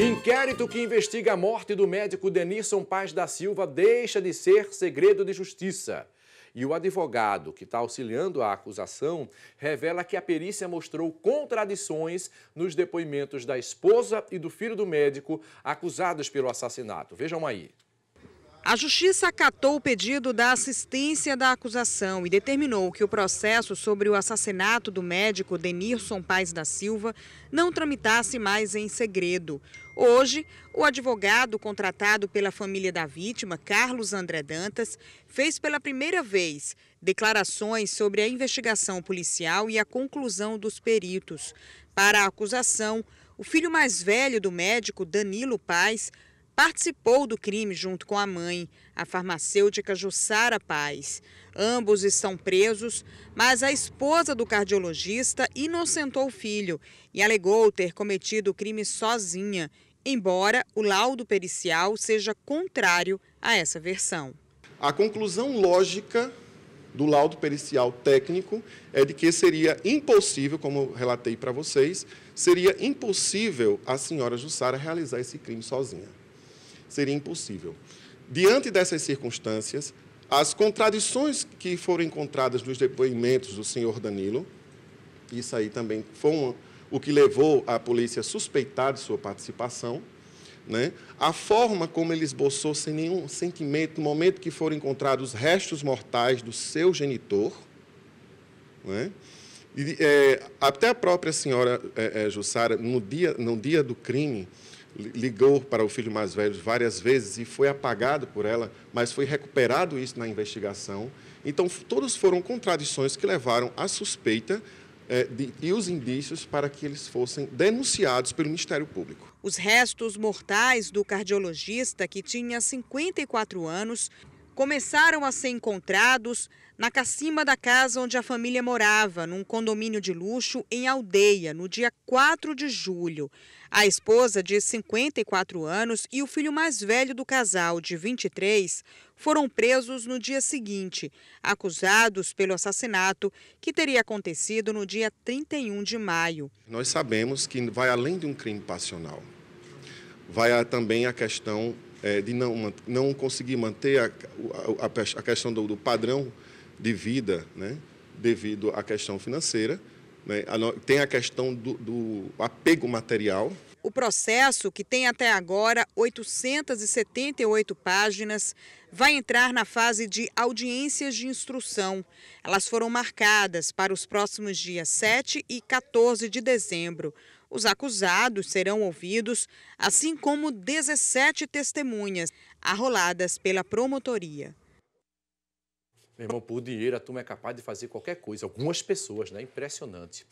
Inquérito que investiga a morte do médico Denilson Paz da Silva deixa de ser segredo de justiça. E o advogado que está auxiliando a acusação revela que a perícia mostrou contradições nos depoimentos da esposa e do filho do médico acusados pelo assassinato. Vejam aí. A Justiça acatou o pedido da assistência da acusação e determinou que o processo sobre o assassinato do médico Denirson Paz da Silva não tramitasse mais em segredo. Hoje, o advogado contratado pela família da vítima, Carlos André Dantas, fez pela primeira vez declarações sobre a investigação policial e a conclusão dos peritos. Para a acusação, o filho mais velho do médico, Danilo Paz, participou do crime junto com a mãe, a farmacêutica Jussara Paz. Ambos estão presos, mas a esposa do cardiologista inocentou o filho e alegou ter cometido o crime sozinha, embora o laudo pericial seja contrário a essa versão. A conclusão lógica do laudo pericial técnico é de que seria impossível, como relatei para vocês, seria impossível a senhora Jussara realizar esse crime sozinha seria impossível. Diante dessas circunstâncias, as contradições que foram encontradas nos depoimentos do senhor Danilo, isso aí também foi uma, o que levou a polícia a suspeitar de sua participação, né? a forma como ele esboçou sem nenhum sentimento no momento que foram encontrados restos mortais do seu genitor, né? e, é, até a própria senhora é, é, Jussara, no dia, no dia do crime, ligou para o filho mais velho várias vezes e foi apagado por ela, mas foi recuperado isso na investigação. Então, todos foram contradições que levaram à suspeita eh, de, e os indícios para que eles fossem denunciados pelo Ministério Público. Os restos mortais do cardiologista, que tinha 54 anos, começaram a ser encontrados na cacimba da casa onde a família morava, num condomínio de luxo em Aldeia, no dia 4 de julho. A esposa, de 54 anos, e o filho mais velho do casal, de 23, foram presos no dia seguinte, acusados pelo assassinato que teria acontecido no dia 31 de maio. Nós sabemos que vai além de um crime passional vai a, também a questão é, de não, não conseguir manter a, a, a questão do, do, padrão de vida né, devido à questão financeira. Né, tem a questão do, do apego material, o processo, que tem até agora 878 páginas, vai entrar na fase de audiências de instrução. Elas foram marcadas para os próximos dias 7 e 14 de dezembro. Os acusados serão ouvidos, assim como 17 testemunhas arroladas pela promotoria. Meu irmão, por dinheiro a turma é capaz de fazer qualquer coisa. Algumas pessoas, né? Impressionante.